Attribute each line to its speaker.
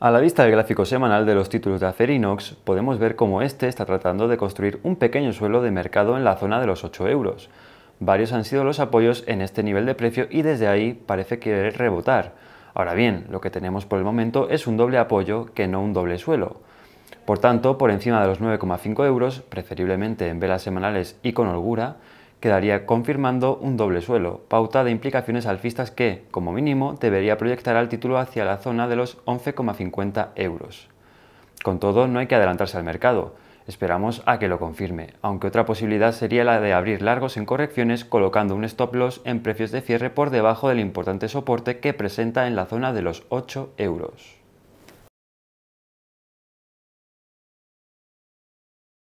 Speaker 1: A la vista del gráfico semanal de los títulos de Acerinox, podemos ver cómo este está tratando de construir un pequeño suelo de mercado en la zona de los 8 euros. Varios han sido los apoyos en este nivel de precio y desde ahí parece querer rebotar. Ahora bien, lo que tenemos por el momento es un doble apoyo que no un doble suelo. Por tanto, por encima de los 9,5 euros, preferiblemente en velas semanales y con holgura, quedaría confirmando un doble suelo, pauta de implicaciones alfistas que, como mínimo, debería proyectar al título hacia la zona de los 11,50 euros. Con todo, no hay que adelantarse al mercado, esperamos a que lo confirme, aunque otra posibilidad sería la de abrir largos en correcciones colocando un stop loss en precios de cierre por debajo del importante soporte que presenta en la zona de los 8 euros.